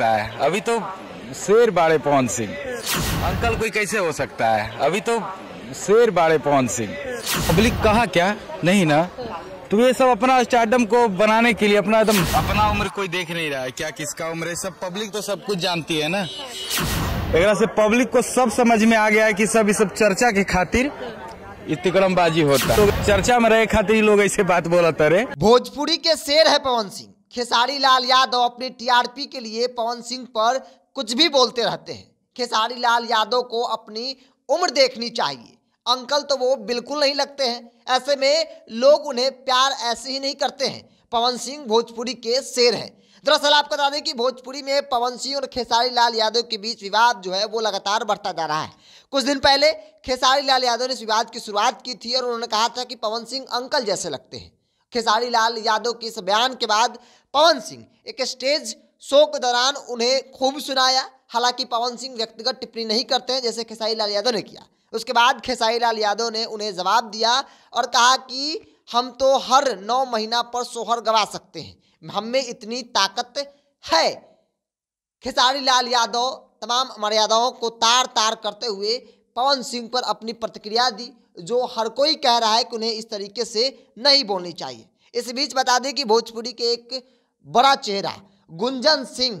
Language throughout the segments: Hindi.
सकता है अभी तो शेर बाड़े पवन सिंह अंकल कोई कैसे हो सकता है अभी तो शेर बाड़े पवन सिंह पब्लिक कहा क्या नहीं ना तो ये सब अपना स्टार्टअप को बनाने के लिए अपना एकदम अपना उम्र कोई देख नहीं रहा है क्या किसका उम्र है सब पब्लिक तो सब कुछ जानती है ना एक से पब्लिक को सब समझ में आ गया है कि सब इस सब चर्चा के खातिर इतिक्रमबाजी होता तो चर्चा में रहे खातिर लोग ऐसे बात बोला रहे भोजपुरी के शेर है पवन सिंह खेसारी लाल यादव अपने टीआरपी के लिए पवन सिंह पर कुछ भी बोलते रहते हैं खेसारी लाल यादव को अपनी उम्र देखनी चाहिए अंकल तो वो बिल्कुल नहीं लगते हैं ऐसे में लोग उन्हें प्यार ऐसे ही नहीं करते हैं पवन सिंह भोजपुरी के शेर हैं दरअसल आपको बता दें कि भोजपुरी में पवन सिंह और खेसारी लाल यादव के बीच विवाद जो है वो लगातार बढ़ता जा रहा है कुछ दिन पहले खेसारी लाल यादव ने इस विवाद की शुरुआत की थी और उन्होंने कहा था कि पवन सिंह अंकल जैसे लगते हैं खेसारी लाल यादव के इस बयान के बाद पवन सिंह एक स्टेज शो के दौरान उन्हें खूब सुनाया हालांकि पवन सिंह व्यक्तिगत टिप्पणी नहीं करते हैं जैसे खेसारी लाल यादव ने किया उसके बाद खेसारी लाल यादव ने उन्हें जवाब दिया और कहा कि हम तो हर नौ महीना पर सोहर गवा सकते हैं हम में इतनी ताकत है खेसारी लाल यादव तमाम मर्यादाओं को तार तार करते हुए पवन सिंह पर अपनी प्रतिक्रिया दी जो हर कोई कह रहा है कि उन्हें इस तरीके से नहीं बोलनी चाहिए इस बीच बता दें कि भोजपुरी के एक बड़ा चेहरा गुंजन सिंह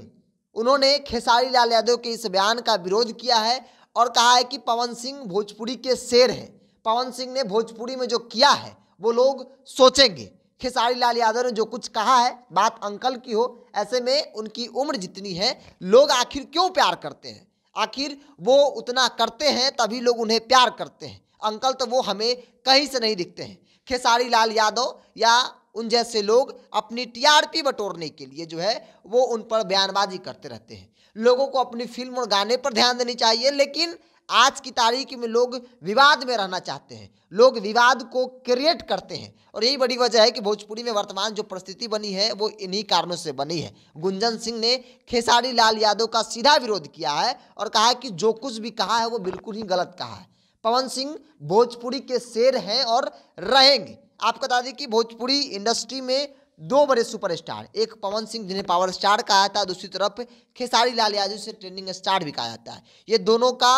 उन्होंने खेसारी लाल यादव के इस बयान का विरोध किया है और कहा है कि पवन सिंह भोजपुरी के शेर हैं पवन सिंह ने भोजपुरी में जो किया है वो लोग सोचेंगे खेसारी लाल यादव ने जो कुछ कहा है बात अंकल की हो ऐसे में उनकी उम्र जितनी है लोग आखिर क्यों प्यार करते हैं आखिर वो उतना करते हैं तभी लोग उन्हें प्यार करते हैं अंकल तो वो हमें कहीं से नहीं दिखते हैं खेसारी लाल यादव या उन जैसे लोग अपनी टीआरपी बटोरने के लिए जो है वो उन पर बयानबाजी करते रहते हैं लोगों को अपनी फिल्म और गाने पर ध्यान देनी चाहिए लेकिन आज की तारीख में लोग विवाद में रहना चाहते हैं लोग विवाद को क्रिएट करते हैं और यही बड़ी वजह है कि भोजपुरी में वर्तमान जो परिस्थिति बनी है वो इन्हीं कारणों से बनी है गुंजन सिंह ने खेसारी लाल यादव का सीधा विरोध किया है और कहा है कि जो कुछ भी कहा है वो बिल्कुल ही गलत कहा है पवन सिंह भोजपुरी के शेर हैं और रहेंगे आपको बता दें कि भोजपुरी इंडस्ट्री में दो बड़े सुपरस्टार एक पवन सिंह जिन्हें पावर स्टार कहा जाता है दूसरी तरफ खेसारी लाल यादव से ट्रेंडिंग स्टार भी कहा जाता है ये दोनों का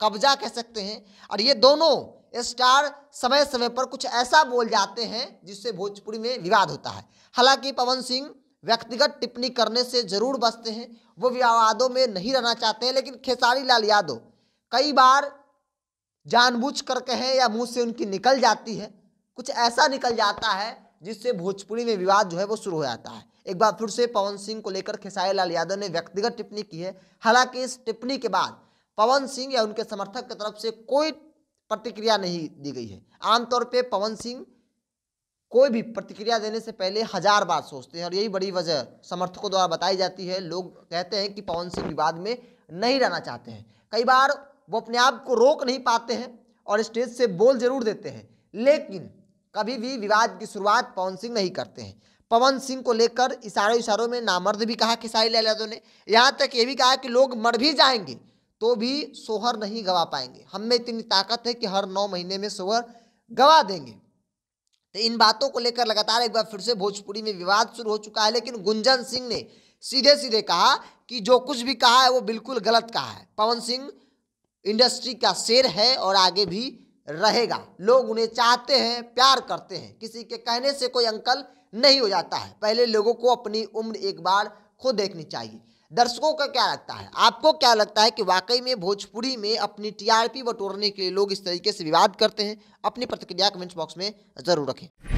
कब्जा कह सकते हैं और ये दोनों स्टार समय समय पर कुछ ऐसा बोल जाते हैं जिससे भोजपुरी में विवाद होता है हालांकि पवन सिंह व्यक्तिगत टिप्पणी करने से जरूर बचते हैं वो विवादों में नहीं रहना चाहते हैं लेकिन खेसारी लाल यादव कई बार जानबूझ कर कहें या मुंह से उनकी निकल जाती है कुछ ऐसा निकल जाता है जिससे भोजपुरी में विवाद जो है वो शुरू हो जाता है एक बार फिर से पवन सिंह को लेकर खेसारी लाल यादव ने व्यक्तिगत टिप्पणी की है हालांकि इस टिप्पणी के बाद पवन सिंह या उनके समर्थक की तरफ से कोई प्रतिक्रिया नहीं दी गई है आमतौर पे पवन सिंह कोई भी प्रतिक्रिया देने से पहले हजार बार सोचते हैं और यही बड़ी वजह समर्थकों द्वारा बताई जाती है लोग कहते हैं कि पवन सिंह विवाद में नहीं रहना चाहते हैं कई बार वो अपने आप को रोक नहीं पाते हैं और स्टेज से बोल जरूर देते हैं लेकिन कभी भी विवाद की शुरुआत पवन सिंह नहीं करते हैं पवन सिंह को लेकर इशारों इशारों में नामर्द भी कहा खेसारी लाल यादव ने यहाँ तक ये भी कहा कि लोग मर भी जाएंगे तो भी सोहर नहीं गवा पाएंगे हम में इतनी ताकत है कि हर नौ महीने में सोहर गवा देंगे तो इन बातों को लेकर लगातार एक बार फिर से भोजपुरी में विवाद शुरू हो चुका है लेकिन गुंजन सिंह ने सीधे सीधे कहा कि जो कुछ भी कहा है वो बिल्कुल गलत कहा है पवन सिंह इंडस्ट्री का शेर है और आगे भी रहेगा लोग उन्हें चाहते हैं प्यार करते हैं किसी के कहने से कोई अंकल नहीं हो जाता है पहले लोगों को अपनी उम्र एक बार खुद देखनी चाहिए दर्शकों का क्या लगता है आपको क्या लगता है कि वाकई में भोजपुरी में अपनी टीआरपी बटोरने के लिए लोग इस तरीके से विवाद करते हैं अपनी प्रतिक्रिया कमेंट बॉक्स में ज़रूर रखें